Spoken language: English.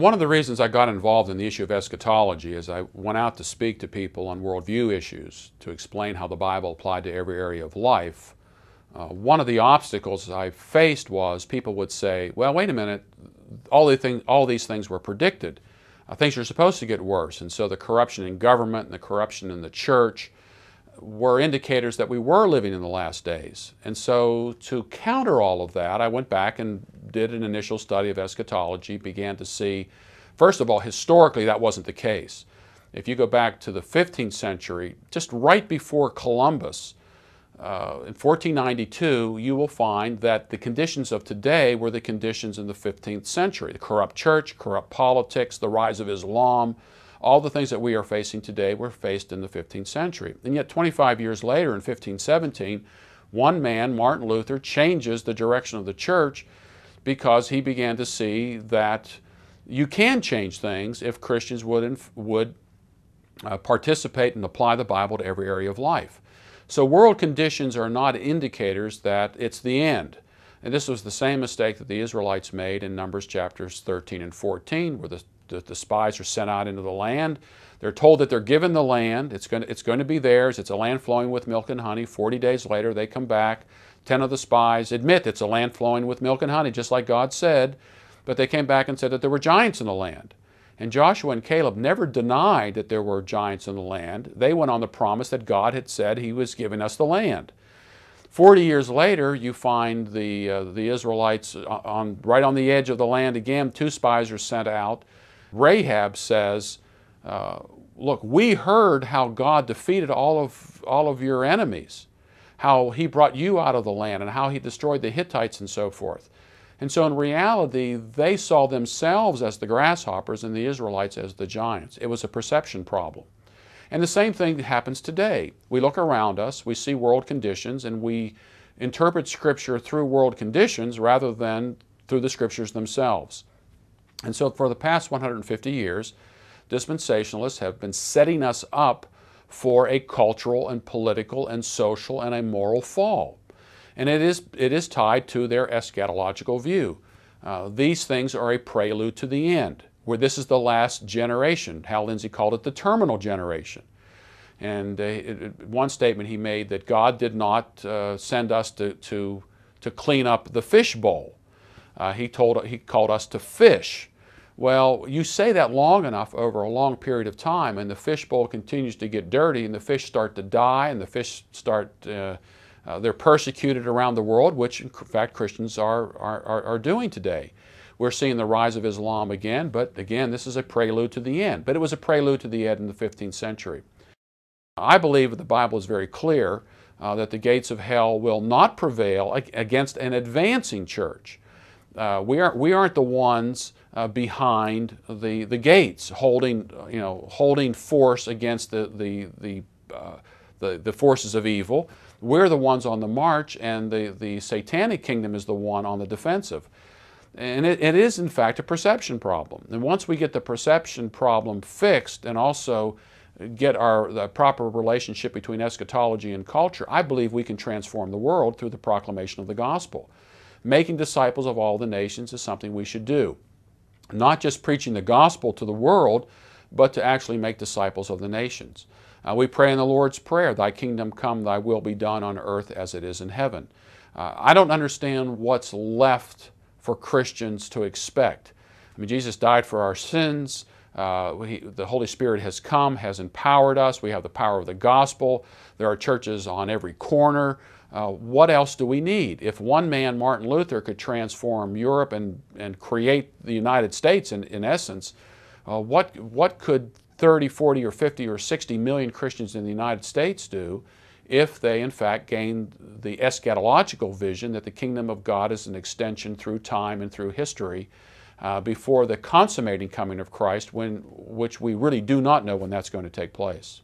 one of the reasons I got involved in the issue of eschatology is I went out to speak to people on worldview issues to explain how the Bible applied to every area of life. Uh, one of the obstacles I faced was people would say, well, wait a minute, all, the thing, all these things were predicted. Uh, things are supposed to get worse. And so the corruption in government and the corruption in the church were indicators that we were living in the last days. And so to counter all of that, I went back and did an initial study of eschatology began to see, first of all, historically that wasn't the case. If you go back to the 15th century, just right before Columbus, uh, in 1492, you will find that the conditions of today were the conditions in the 15th century the corrupt church, corrupt politics, the rise of Islam, all the things that we are facing today were faced in the 15th century. And yet, 25 years later, in 1517, one man, Martin Luther, changes the direction of the church because he began to see that you can change things if Christians would, would uh, participate and apply the Bible to every area of life. So world conditions are not indicators that it's the end. And this was the same mistake that the Israelites made in Numbers chapters 13 and 14, where the, the, the spies are sent out into the land. They're told that they're given the land. It's going, to, it's going to be theirs. It's a land flowing with milk and honey. Forty days later, they come back. Ten of the spies admit it's a land flowing with milk and honey, just like God said, but they came back and said that there were giants in the land. And Joshua and Caleb never denied that there were giants in the land. They went on the promise that God had said He was giving us the land. Forty years later, you find the, uh, the Israelites on, right on the edge of the land again. Two spies are sent out. Rahab says, uh, Look, we heard how God defeated all of, all of your enemies how he brought you out of the land and how he destroyed the Hittites and so forth. And so in reality, they saw themselves as the grasshoppers and the Israelites as the giants. It was a perception problem. And the same thing happens today. We look around us, we see world conditions, and we interpret Scripture through world conditions rather than through the Scriptures themselves. And so for the past 150 years, dispensationalists have been setting us up for a cultural and political and social and a moral fall. And it is, it is tied to their eschatological view. Uh, these things are a prelude to the end, where this is the last generation. Hal Lindsey called it the terminal generation. And uh, one statement he made that God did not uh, send us to, to, to clean up the fishbowl. Uh, he, told, he called us to fish. Well, you say that long enough over a long period of time, and the fishbowl continues to get dirty, and the fish start to die, and the fish start, uh, uh, they're persecuted around the world, which in fact Christians are, are, are doing today. We're seeing the rise of Islam again, but again, this is a prelude to the end. But it was a prelude to the end in the 15th century. I believe that the Bible is very clear uh, that the gates of hell will not prevail against an advancing church uh, we, aren't, we aren't the ones uh, behind the, the gates holding, you know, holding force against the, the, the, uh, the, the, forces of evil. We're the ones on the march, and the, the satanic kingdom is the one on the defensive. And it, it is, in fact, a perception problem. And once we get the perception problem fixed and also get our the proper relationship between eschatology and culture, I believe we can transform the world through the proclamation of the gospel making disciples of all the nations is something we should do. Not just preaching the gospel to the world, but to actually make disciples of the nations. Uh, we pray in the Lord's Prayer, Thy kingdom come, Thy will be done on earth as it is in heaven. Uh, I don't understand what's left for Christians to expect. I mean, Jesus died for our sins. Uh, the Holy Spirit has come, has empowered us. We have the power of the gospel. There are churches on every corner. Uh, what else do we need? If one man, Martin Luther, could transform Europe and, and create the United States in, in essence, uh, what, what could 30, 40, or 50, or 60 million Christians in the United States do if they, in fact, gained the eschatological vision that the kingdom of God is an extension through time and through history uh, before the consummating coming of Christ, when, which we really do not know when that's going to take place?